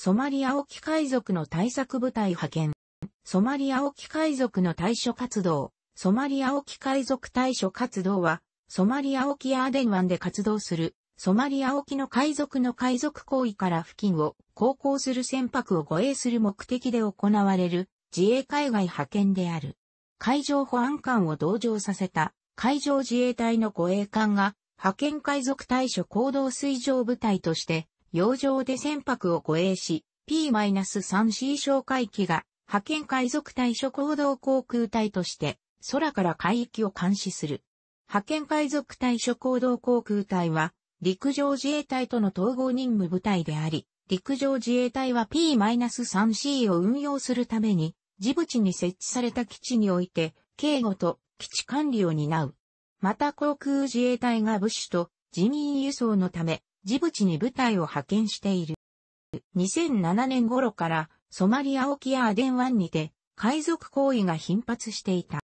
ソマリア沖海賊の対策部隊派遣。ソマリア沖海賊の対処活動。ソマリア沖海賊対処活動は、ソマリア沖アーデン湾で活動する、ソマリア沖の海賊の海賊行為から付近を航行する船舶を護衛する目的で行われる自衛海外派遣である。海上保安官を同乗させた海上自衛隊の護衛艦が派遣海賊対処行動水上部隊として洋上で船舶を護衛し、P-3C 哨戒機が派遣海賊対処行動航空隊として空から海域を監視する。派遣海賊対処行動航空隊は陸上自衛隊との統合任務部隊であり、陸上自衛隊は P-3C を運用するために、ジブチに設置された基地において、警護と基地管理を担う。また航空自衛隊が物資と人員輸送のため、ジブチに部隊を派遣している。2007年頃からソマリア沖やアデン湾にて海賊行為が頻発していた。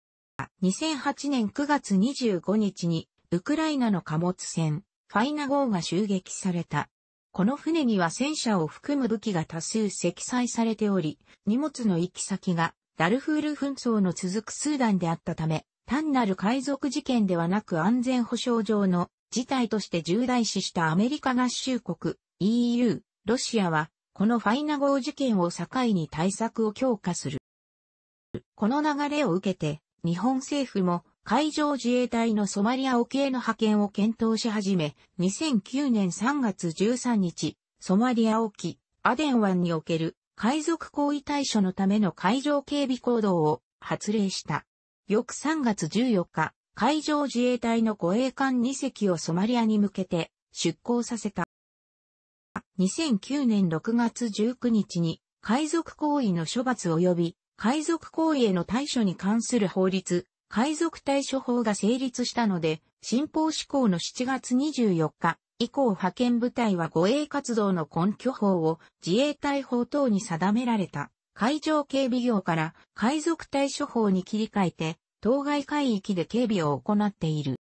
2008年9月25日にウクライナの貨物船ファイナ号が襲撃された。この船には戦車を含む武器が多数積載されており、荷物の行き先がダルフール紛争の続くスーダンであったため、単なる海賊事件ではなく安全保障上の事態として重大視したアメリカ合衆国、EU、ロシアは、このファイナ号事件を境に対策を強化する。この流れを受けて、日本政府も海上自衛隊のソマリア沖への派遣を検討し始め、2009年3月13日、ソマリア沖、アデン湾における海賊行為対処のための海上警備行動を発令した。翌3月14日、海上自衛隊の護衛艦2隻をソマリアに向けて出港させた。2009年6月19日に海賊行為の処罰及び海賊行為への対処に関する法律、海賊対処法が成立したので、新法施行の7月24日以降派遣部隊は護衛活動の根拠法を自衛隊法等に定められた海上警備業から海賊対処法に切り替えて当該海域で警備を行っている。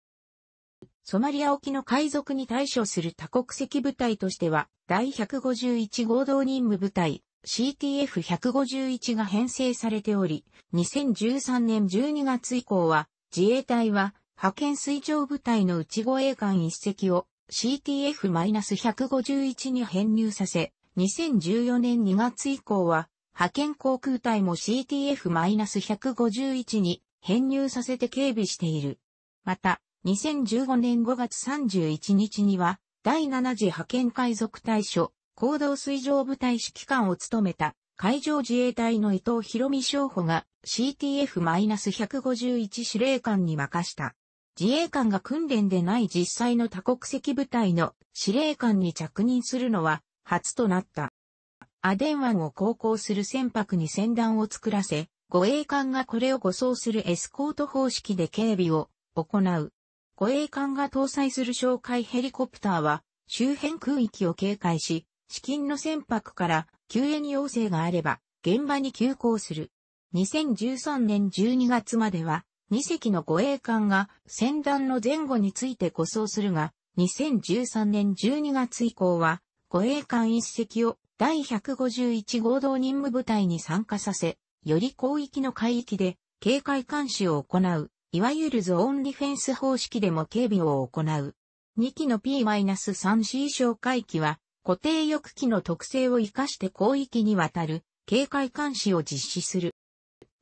ソマリア沖の海賊に対処する多国籍部隊としては、第151合同任務部隊 CTF-151 が編成されており、2013年12月以降は、自衛隊は派遣水上部隊の内護衛艦一隻を CTF-151 に編入させ、2014年2月以降は、派遣航空隊も CTF-151 に編入させて警備している。また、2015年5月31日には、第7次派遣海賊対処、行動水上部隊指揮官を務めた、海上自衛隊の伊藤博美商補が CTF-151 司令官に任した。自衛官が訓練でない実際の多国籍部隊の司令官に着任するのは初となった。アデン湾を航行する船舶に船団を作らせ、護衛艦がこれを護送するエスコート方式で警備を行う。護衛艦が搭載する哨戒ヘリコプターは周辺空域を警戒し、資金の船舶から救援要請があれば現場に急行する。2013年12月までは2隻の護衛艦が船団の前後について護送するが、2013年12月以降は護衛艦1隻を第151合同任務部隊に参加させ、より広域の海域で警戒監視を行う、いわゆるゾーンディフェンス方式でも警備を行う。2機の P-3C 哨戒機は固定翼機の特性を活かして広域にわたる警戒監視を実施する。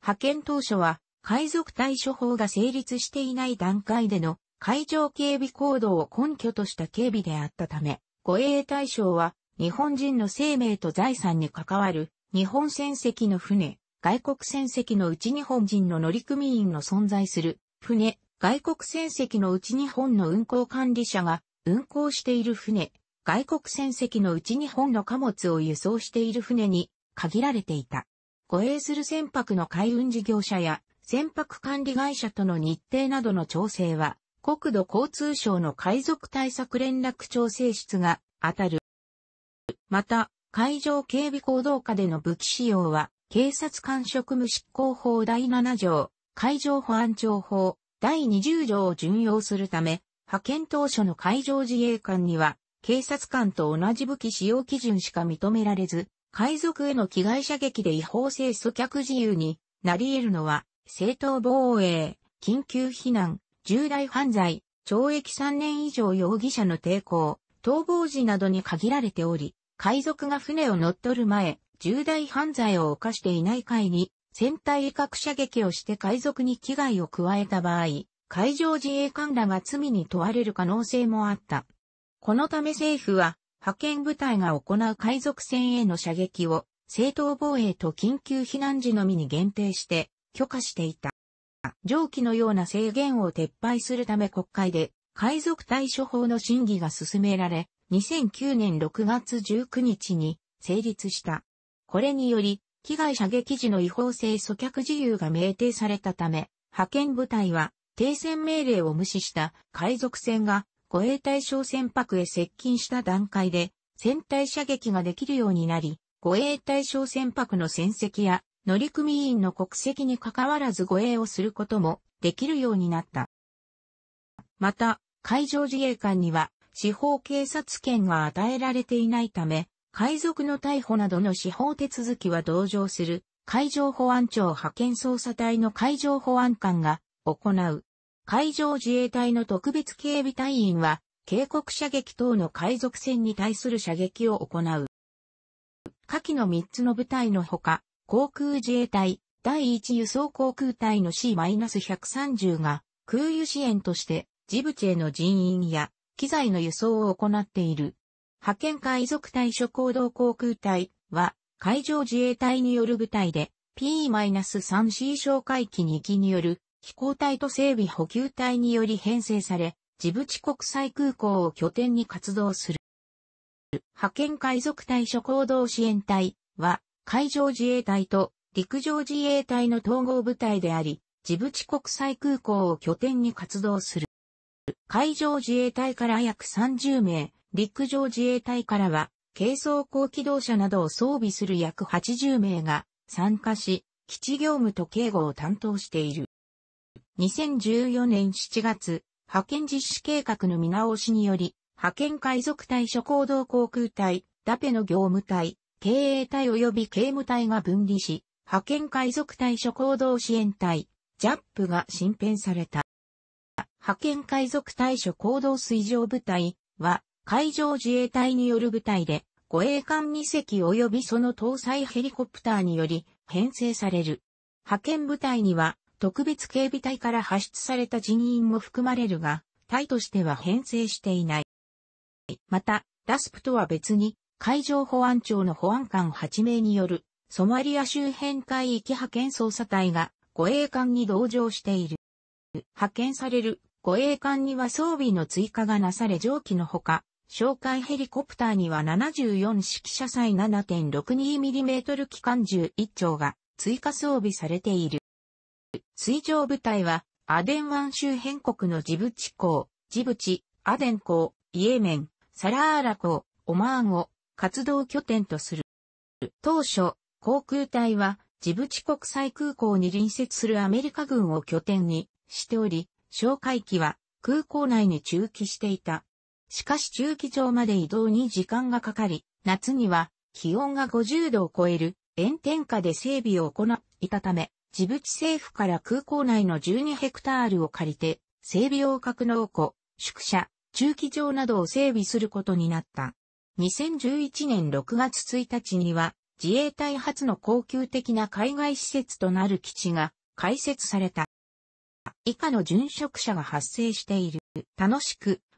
派遣当初は海賊対処法が成立していない段階での海上警備行動を根拠とした警備であったため、護衛対象は日本人の生命と財産に関わる日本船籍の船、外国船籍のうち日本人の乗組員の存在する船、外国船籍のうち日本の運航管理者が運航している船、外国船籍のうち日本の貨物を輸送している船に限られていた。護衛する船舶の海運事業者や船舶管理会社との日程などの調整は国土交通省の海賊対策連絡調整室が当たる。また、海上警備行動下での武器使用は警察官職務執行法第7条、海上保安庁法第20条を巡用するため、派遣当初の海上自衛官には、警察官と同じ武器使用基準しか認められず、海賊への被害射撃で違法性阻却自由になり得るのは、正当防衛、緊急避難、重大犯罪、懲役3年以上容疑者の抵抗、逃亡時などに限られており、海賊が船を乗っ取る前、重大犯罪を犯していない会に、船体威嚇射撃をして海賊に危害を加えた場合、海上自衛官らが罪に問われる可能性もあった。このため政府は、派遣部隊が行う海賊船への射撃を、正当防衛と緊急避難時のみに限定して、許可していた。上記のような制限を撤廃するため国会で、海賊対処法の審議が進められ、2009年6月19日に成立した。これにより、被害射撃時の違法性阻却自由が明定されたため、派遣部隊は、停戦命令を無視した海賊船が護衛対象船舶へ接近した段階で、船体射撃ができるようになり、護衛対象船舶の船籍や乗組員の国籍に関わらず護衛をすることもできるようになった。また、海上自衛官には司法警察権が与えられていないため、海賊の逮捕などの司法手続きは同乗する海上保安庁派遣捜査隊の海上保安官が行う。海上自衛隊の特別警備隊員は警告射撃等の海賊船に対する射撃を行う。下記の3つの部隊のほか、航空自衛隊第1輸送航空隊の C-130 が空輸支援としてジブチへの人員や機材の輸送を行っている。派遣海賊隊諸行動航空隊は、海上自衛隊による部隊で、P-3C 哨戒機2機による飛行隊と整備補給隊により編成され、ジブチ国際空港を拠点に活動する。派遣海賊隊諸行動支援隊は、海上自衛隊と陸上自衛隊の統合部隊であり、ジブチ国際空港を拠点に活動する。海上自衛隊から約30名、陸上自衛隊からは、軽装甲機動車などを装備する約80名が参加し、基地業務と警護を担当している。2014年7月、派遣実施計画の見直しにより、派遣海賊隊諸行動航空隊、ダペの業務隊、経営隊及び警務隊が分離し、派遣海賊隊諸行動支援隊、ジャップが新編された。派遣海賊対処行動水上部隊は、海上自衛隊による部隊で、護衛艦2隻及びその搭載ヘリコプターにより編成される。派遣部隊には特別警備隊から発出された人員も含まれるが、隊としては編成していない。また、ラスプとは別に、海上保安庁の保安官8名による、ソマリア周辺海域派遣捜査隊が、護衛艦に同乗している。派遣される護衛艦には装備の追加がなされ上記のほか、召喚ヘリコプターには74式車載 7.62mm 機関銃1丁が追加装備されている。水上部隊は、アデン湾周辺国のジブチ港、ジブチ、アデン港、イエメン、サラーラ港、オマーンを活動拠点とする。当初、航空隊は、ジブチ国際空港に隣接するアメリカ軍を拠点にしており、哨戒機は空港内に駐機していた。しかし中期町まで移動に時間がかかり、夏には気温が50度を超える炎天下で整備を行いたため、ジブチ政府から空港内の12ヘクタールを借りて、整備用格納庫、宿舎、中期場などを整備することになった。2011年6月1日には、自衛隊初の高級的な海外施設となる基地が開設された。以下の殉職者が発生している。楽しく、